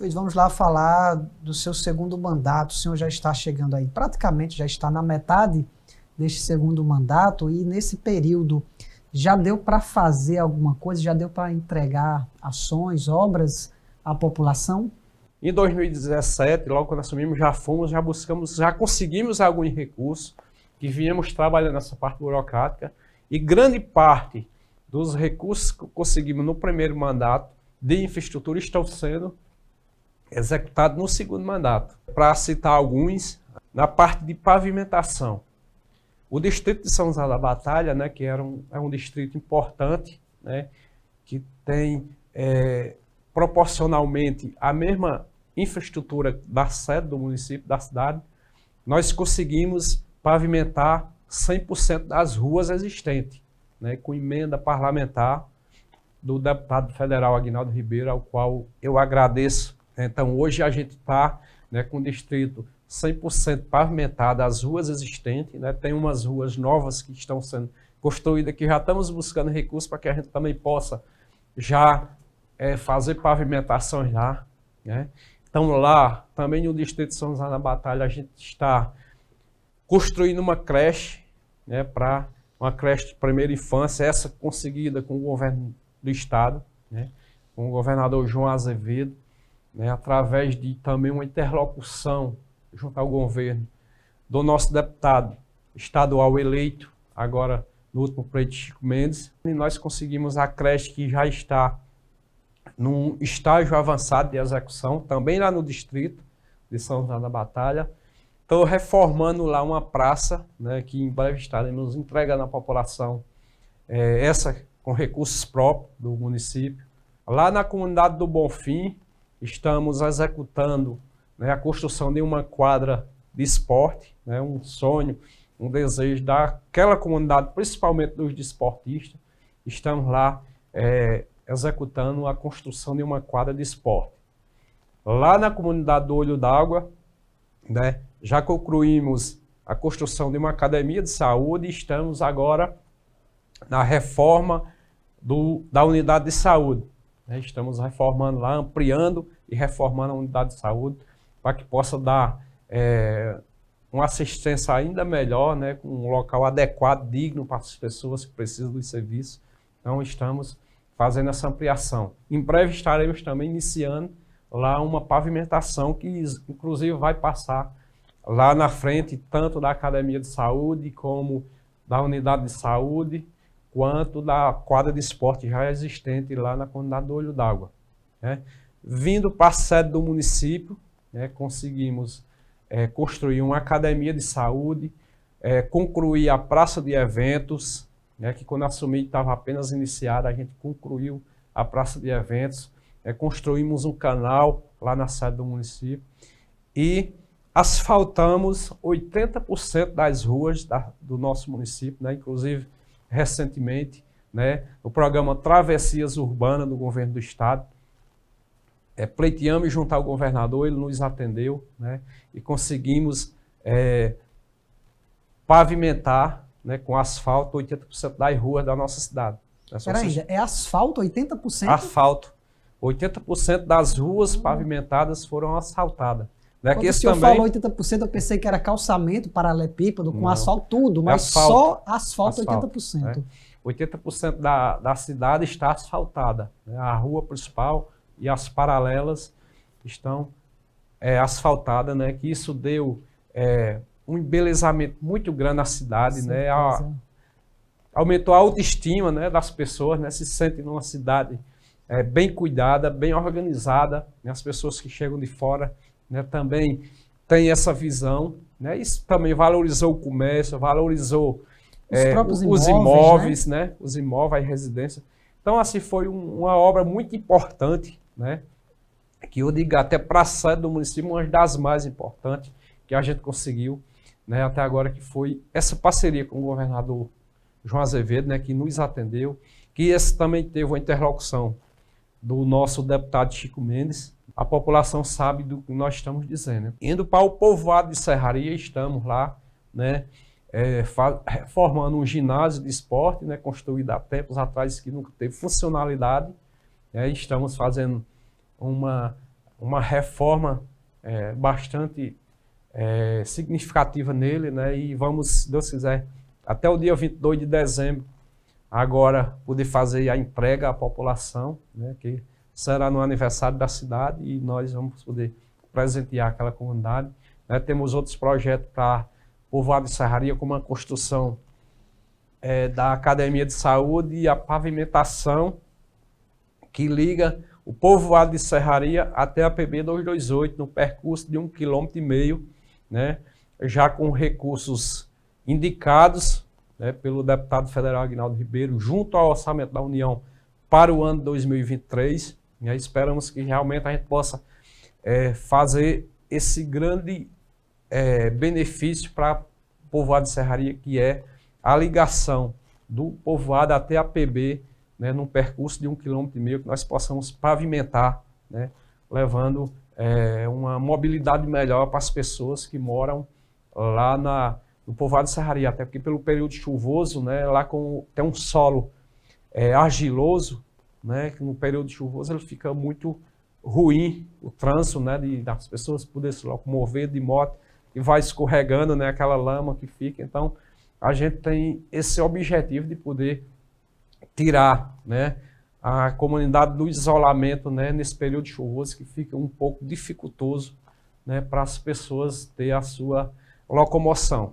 fez, vamos lá falar do seu segundo mandato, o senhor já está chegando aí, praticamente já está na metade deste segundo mandato e nesse período já deu para fazer alguma coisa, já deu para entregar ações, obras à população? Em 2017, logo quando assumimos, já fomos, já buscamos, já conseguimos alguns recursos que viemos trabalhando nessa parte burocrática e grande parte dos recursos que conseguimos no primeiro mandato de infraestrutura estão sendo executado no segundo mandato. Para citar alguns, na parte de pavimentação. O distrito de São José da Batalha, né, que era um, é um distrito importante, né, que tem é, proporcionalmente a mesma infraestrutura da sede do município, da cidade, nós conseguimos pavimentar 100% das ruas existentes, né, com emenda parlamentar do deputado federal Agnaldo Ribeiro, ao qual eu agradeço então, hoje a gente está né, com o distrito 100% pavimentado, as ruas existentes, né, tem umas ruas novas que estão sendo construídas, que já estamos buscando recursos para que a gente também possa já é, fazer pavimentações lá. Né? Então, lá, também no distrito de São José da Batalha, a gente está construindo uma creche, né, para uma creche de primeira infância, essa conseguida com o governo do estado, né, com o governador João Azevedo, né, através de também uma interlocução junto ao governo do nosso deputado estadual eleito, agora no último pleito Chico Mendes, e nós conseguimos a creche que já está num estágio avançado de execução, também lá no distrito de São José da Batalha. Estou reformando lá uma praça, né, que em breve estaremos entregando à população, é, essa com recursos próprios do município. Lá na comunidade do Bonfim, estamos executando né, a construção de uma quadra de esporte, né, um sonho, um desejo daquela comunidade, principalmente dos desportistas. Estamos lá é, executando a construção de uma quadra de esporte. Lá na comunidade do Olho d'Água, né, já concluímos a construção de uma academia de saúde e estamos agora na reforma do, da unidade de saúde. Né? Estamos reformando lá, ampliando e reformando a unidade de saúde para que possa dar é, uma assistência ainda melhor, né, com um local adequado, digno para as pessoas que precisam dos serviços. Então, estamos fazendo essa ampliação. Em breve estaremos também iniciando lá uma pavimentação que, inclusive, vai passar lá na frente, tanto da Academia de Saúde como da Unidade de Saúde quanto da quadra de esporte já existente lá na comunidade do Olho d'Água. Né? Vindo para a sede do município, né, conseguimos é, construir uma academia de saúde, é, concluir a praça de eventos, né, que quando assumi estava apenas iniciada, a gente concluiu a praça de eventos, é, construímos um canal lá na sede do município e asfaltamos 80% das ruas da, do nosso município, né, inclusive recentemente, né, no programa Travessias Urbanas do governo do estado. É, pleiteamos juntar o governador, ele nos atendeu né, e conseguimos é, pavimentar né, com asfalto 80% das ruas da nossa cidade. É Peraí, é asfalto 80%? Asfalto. 80% das ruas pavimentadas foram asfaltadas. Né? Quando o senhor também... falou 80%, eu pensei que era calçamento, paralelepípedo, com Não. asfalto, tudo, é mas asfalto. só asfalto, asfalto 80%. Né? 80% da, da cidade está asfaltada. Né? A rua principal e as paralelas estão é, asfaltadas, né? que isso deu é, um embelezamento muito grande à cidade, né? A, é. aumentou a autoestima né, das pessoas, né? se sentem numa cidade é, bem cuidada, bem organizada, né? as pessoas que chegam de fora né, também tem essa visão. Né? Isso também valorizou o comércio, valorizou os, é, os imóveis, imóveis né? né? os imóveis, residências. Então, assim, foi um, uma obra muito importante, né? que eu digo até para a sede do município, uma das mais importantes que a gente conseguiu né, até agora, que foi essa parceria com o governador João Azevedo, né, que nos atendeu, que esse também teve uma interlocução do nosso deputado Chico Mendes, a população sabe do que nós estamos dizendo. Indo para o povoado de Serraria, estamos lá, né? É, reformando um ginásio de esporte, né, construído há tempos atrás, que nunca teve funcionalidade. Né, estamos fazendo uma, uma reforma é, bastante é, significativa nele, né, e vamos, se Deus quiser, até o dia 22 de dezembro, agora poder fazer a entrega à população, né, que será no aniversário da cidade e nós vamos poder presentear aquela comunidade. Né? Temos outros projetos para povoado de Serraria, como a construção é, da Academia de Saúde e a pavimentação que liga o povoado de Serraria até a PB 228, no percurso de um quilômetro e meio, né? já com recursos indicados né, pelo deputado federal Agnaldo Ribeiro, junto ao orçamento da União para o ano 2023. E aí esperamos que realmente a gente possa é, fazer esse grande é, benefício para o povoado de Serraria, que é a ligação do povoado até a PB, né, num percurso de um quilômetro e meio, que nós possamos pavimentar, né, levando é, uma mobilidade melhor para as pessoas que moram lá na, no povoado de Serraria, até porque pelo período chuvoso, né, lá com, tem um solo é, argiloso, né, que no período chuvoso ele fica muito ruim, o trânsito, né, de, das pessoas poderem se locomover de moto e vai escorregando, né, aquela lama que fica. Então, a gente tem esse objetivo de poder tirar, né, a comunidade do isolamento, né, nesse período chuvoso que fica um pouco dificultoso, né, para as pessoas ter a sua locomoção.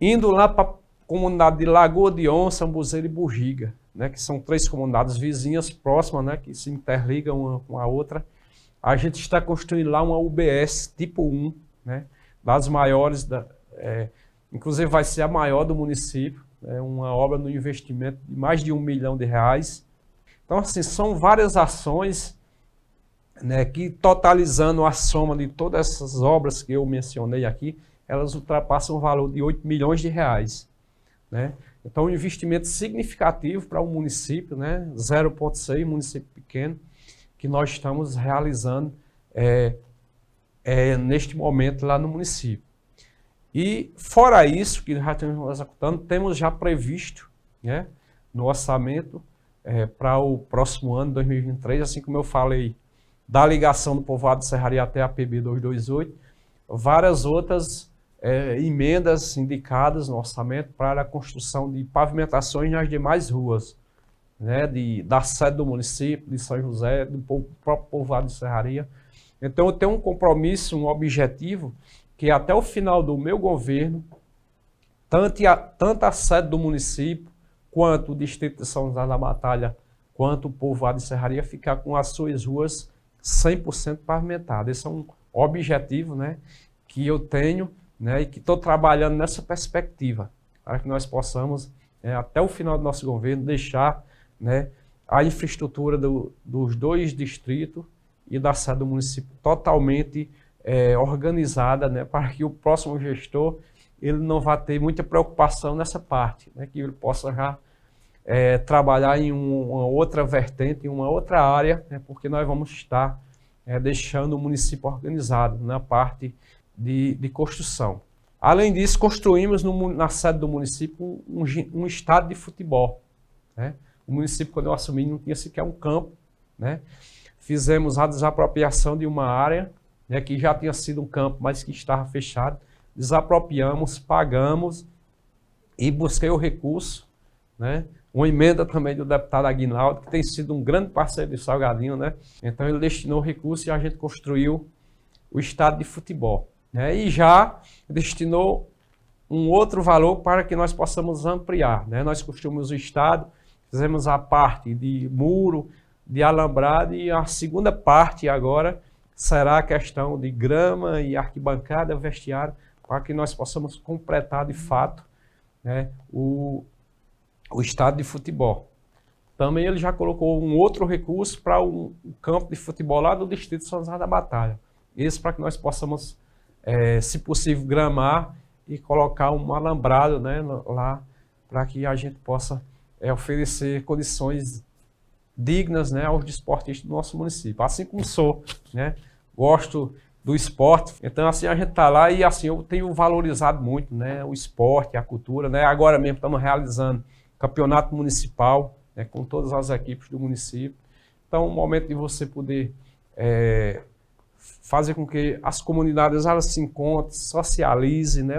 Indo lá para a comunidade de Lagoa de Onça, Ambuzeiro e Burriga, né, que são três comunidades vizinhas próximas, né, que se interligam uma com a outra. A gente está construindo lá uma UBS tipo 1, né, das maiores, da, é, inclusive vai ser a maior do município, é uma obra no investimento de mais de um milhão de reais. Então, assim, são várias ações né, que, totalizando a soma de todas essas obras que eu mencionei aqui, elas ultrapassam o valor de 8 milhões de reais. Né? Então, um investimento significativo para o um município, né? 0,6, município pequeno, que nós estamos realizando é, é, neste momento lá no município. E fora isso, que já estamos executando, temos já previsto né, no orçamento é, para o próximo ano, 2023, assim como eu falei da ligação do povoado de Serraria até a PB 228, várias outras é, emendas indicadas no orçamento para a construção de pavimentações nas demais ruas, né, de, da sede do município, de São José, do povo, próprio povoado de Serraria. Então, eu tenho um compromisso, um objetivo, que até o final do meu governo, tanto a, tanto a sede do município, quanto o distrito de São José da Batalha, quanto o povoado de Serraria, ficar com as suas ruas 100% pavimentadas. Esse é um objetivo né, que eu tenho né, e que estou trabalhando nessa perspectiva, para que nós possamos, né, até o final do nosso governo, deixar né, a infraestrutura do, dos dois distritos e da sede do município totalmente é, organizada, né, para que o próximo gestor ele não vá ter muita preocupação nessa parte, né, que ele possa já é, trabalhar em um, uma outra vertente, em uma outra área, né, porque nós vamos estar é, deixando o município organizado na parte de, de construção. Além disso, construímos no, na sede do município um, um estádio de futebol. Né? O município, quando eu assumi, não tinha sequer um campo. Né? Fizemos a desapropriação de uma área né, que já tinha sido um campo, mas que estava fechado. Desapropriamos, pagamos e busquei o recurso. Né? Uma emenda também do deputado Aguinaldo, que tem sido um grande parceiro do Salgadinho. Né? Então, ele destinou o recurso e a gente construiu o estádio de futebol né, e já destinou um outro valor para que nós possamos ampliar. Né? Nós construímos o Estado, fizemos a parte de muro, de alambrado, e a segunda parte agora será a questão de grama e arquibancada, vestiário, para que nós possamos completar de fato né, o, o Estado de futebol. Também ele já colocou um outro recurso para um, um campo de futebol lá do Distrito São José da Batalha. Esse para que nós possamos é, se possível, gramar e colocar um alambrado né, lá para que a gente possa é, oferecer condições dignas né, aos desportistas do nosso município. Assim como sou, né, gosto do esporte. Então, assim, a gente está lá e, assim, eu tenho valorizado muito né, o esporte, a cultura. Né? Agora mesmo estamos realizando campeonato municipal né, com todas as equipes do município. Então, o momento de você poder é, fazem com que as comunidades elas se encontrem, socializem, né?